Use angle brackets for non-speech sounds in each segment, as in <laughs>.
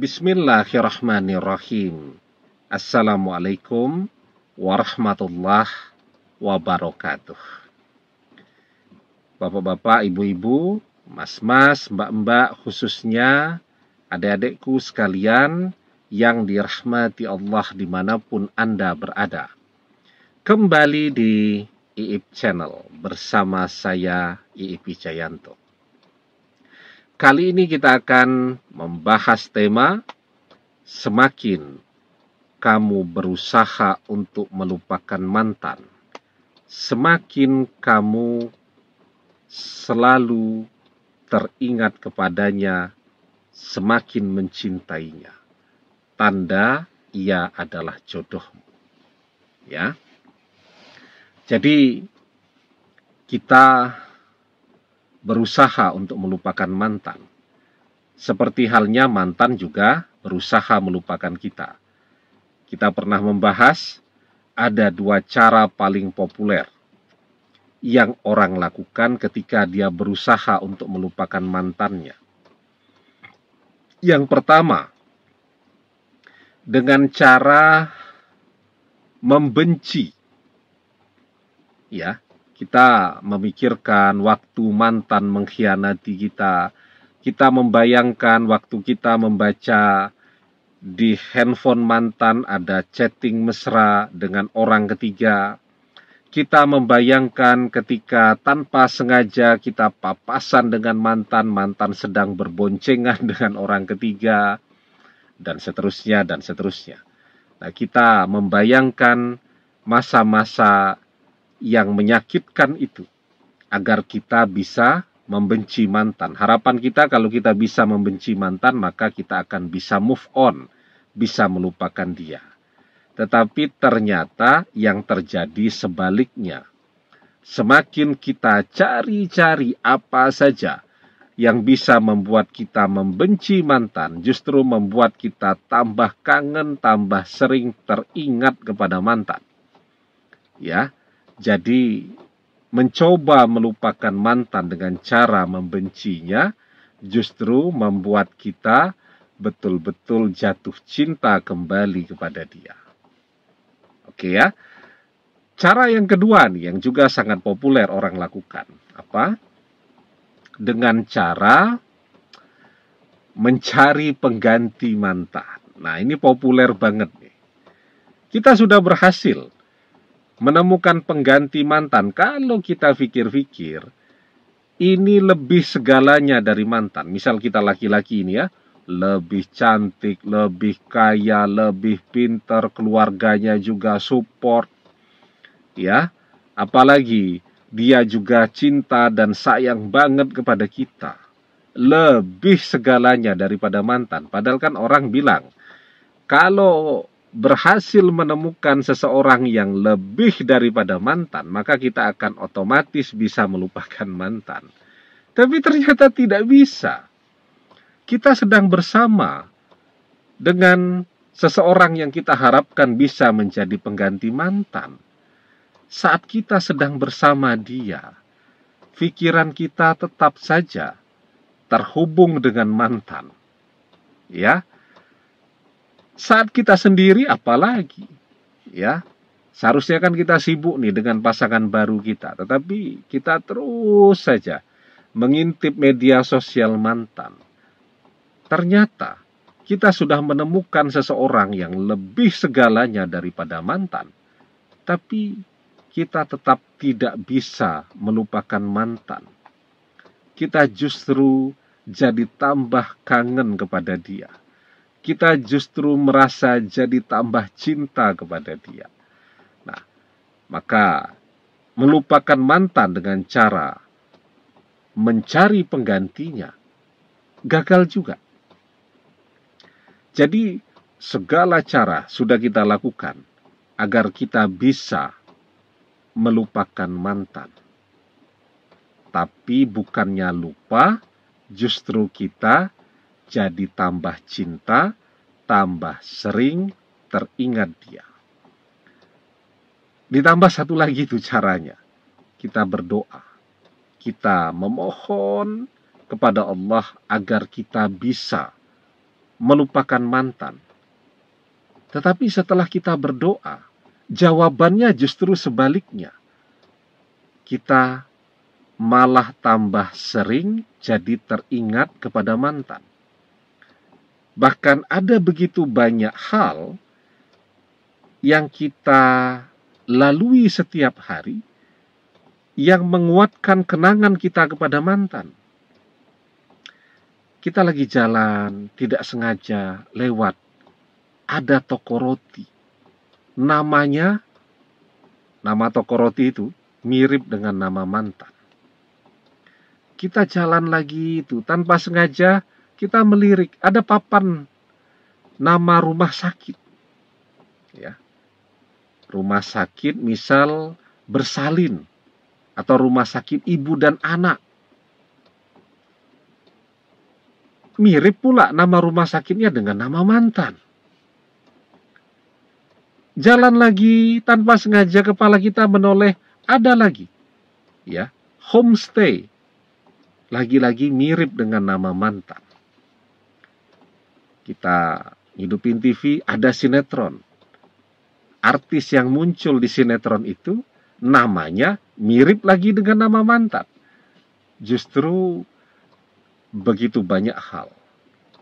Bismillahirrahmanirrahim. Assalamualaikum warahmatullahi wabarakatuh. Bapak-bapak, ibu-ibu, mas-mas, mbak-mbak, khususnya adik-adikku sekalian yang dirahmati Allah dimanapun Anda berada. Kembali di IIP Channel bersama saya IIP Jayanto. Kali ini kita akan membahas tema Semakin kamu berusaha untuk melupakan mantan, semakin kamu selalu teringat kepadanya, semakin mencintainya. Tanda ia adalah jodohmu. Ya. Jadi kita berusaha untuk melupakan mantan. Seperti halnya mantan juga berusaha melupakan kita. Kita pernah membahas ada dua cara paling populer yang orang lakukan ketika dia berusaha untuk melupakan mantannya. Yang pertama, dengan cara membenci ya kita memikirkan waktu mantan mengkhianati kita. Kita membayangkan waktu kita membaca di handphone mantan ada chatting mesra dengan orang ketiga. Kita membayangkan ketika tanpa sengaja kita papasan dengan mantan, mantan sedang berboncengan <laughs> dengan orang ketiga, dan seterusnya, dan seterusnya. Nah, kita membayangkan masa-masa yang menyakitkan itu agar kita bisa membenci mantan. Harapan kita kalau kita bisa membenci mantan maka kita akan bisa move on, bisa melupakan dia. Tetapi ternyata yang terjadi sebaliknya. Semakin kita cari-cari apa saja yang bisa membuat kita membenci mantan, justru membuat kita tambah kangen, tambah sering teringat kepada mantan. Ya, jadi, mencoba melupakan mantan dengan cara membencinya justru membuat kita betul-betul jatuh cinta kembali kepada dia. Oke ya. Cara yang kedua nih yang juga sangat populer orang lakukan, apa? Dengan cara mencari pengganti mantan. Nah, ini populer banget nih. Kita sudah berhasil menemukan pengganti mantan, kalau kita pikir-pikir, ini lebih segalanya dari mantan. Misal kita laki-laki ini ya, lebih cantik, lebih kaya, lebih pinter, keluarganya juga support. Ya, apalagi dia juga cinta dan sayang banget kepada kita. Lebih segalanya daripada mantan. Padahal kan orang bilang, kalau berhasil menemukan seseorang yang lebih daripada mantan, maka kita akan otomatis bisa melupakan mantan. Tapi ternyata tidak bisa. Kita sedang bersama dengan seseorang yang kita harapkan bisa menjadi pengganti mantan. Saat kita sedang bersama dia, pikiran kita tetap saja terhubung dengan mantan. Ya, saat kita sendiri apalagi ya seharusnya kan kita sibuk nih dengan pasangan baru kita tetapi kita terus saja mengintip media sosial mantan ternyata kita sudah menemukan seseorang yang lebih segalanya daripada mantan tapi kita tetap tidak bisa melupakan mantan kita justru jadi tambah kangen kepada dia kita justru merasa jadi tambah cinta kepada dia. Nah, maka melupakan mantan dengan cara mencari penggantinya gagal juga. Jadi, segala cara sudah kita lakukan agar kita bisa melupakan mantan. Tapi bukannya lupa, justru kita jadi tambah cinta, tambah sering teringat dia. Ditambah satu lagi itu caranya. Kita berdoa. Kita memohon kepada Allah agar kita bisa melupakan mantan. Tetapi setelah kita berdoa, jawabannya justru sebaliknya. Kita malah tambah sering jadi teringat kepada mantan. Bahkan ada begitu banyak hal yang kita lalui setiap hari yang menguatkan kenangan kita kepada mantan. Kita lagi jalan, tidak sengaja lewat. Ada toko roti. Namanya, nama toko roti itu mirip dengan nama mantan. Kita jalan lagi itu tanpa sengaja kita melirik ada papan nama rumah sakit. Ya. Rumah sakit misal bersalin atau rumah sakit ibu dan anak. Mirip pula nama rumah sakitnya dengan nama mantan. Jalan lagi tanpa sengaja kepala kita menoleh ada lagi. Ya, homestay. Lagi-lagi mirip dengan nama mantan kita hidupin TV, ada sinetron. Artis yang muncul di sinetron itu namanya mirip lagi dengan nama mantan. Justru begitu banyak hal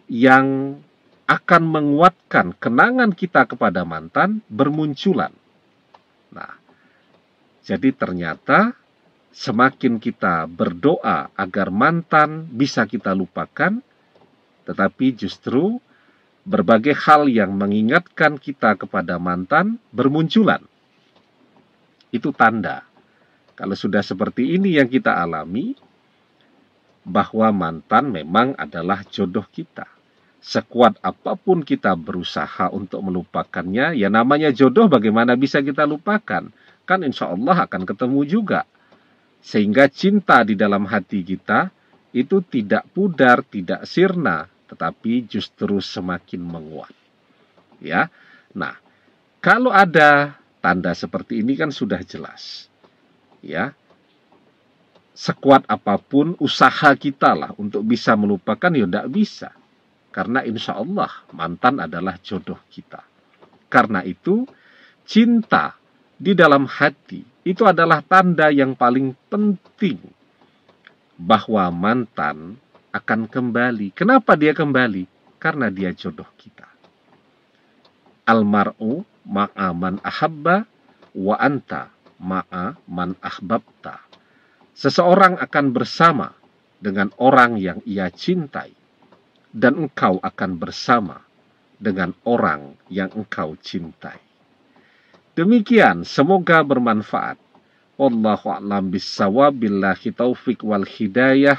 yang akan menguatkan kenangan kita kepada mantan bermunculan. Nah, jadi ternyata semakin kita berdoa agar mantan bisa kita lupakan, tetapi justru berbagai hal yang mengingatkan kita kepada mantan bermunculan. Itu tanda. Kalau sudah seperti ini yang kita alami, bahwa mantan memang adalah jodoh kita. Sekuat apapun kita berusaha untuk melupakannya, ya namanya jodoh bagaimana bisa kita lupakan? Kan insya Allah akan ketemu juga. Sehingga cinta di dalam hati kita itu tidak pudar, tidak sirna, tetapi justru semakin menguat. Ya. Nah, kalau ada tanda seperti ini kan sudah jelas. Ya. Sekuat apapun usaha kita lah untuk bisa melupakan ya tidak bisa. Karena insya Allah mantan adalah jodoh kita. Karena itu cinta di dalam hati itu adalah tanda yang paling penting bahwa mantan akan kembali. Kenapa dia kembali? Karena dia jodoh kita. Almar'u ma'a man ahabba wa anta ma'a man ahbabta. Seseorang akan bersama dengan orang yang ia cintai dan engkau akan bersama dengan orang yang engkau cintai. Demikian, semoga bermanfaat. Wallahu a'lam bissawab billahi taufik wal hidayah.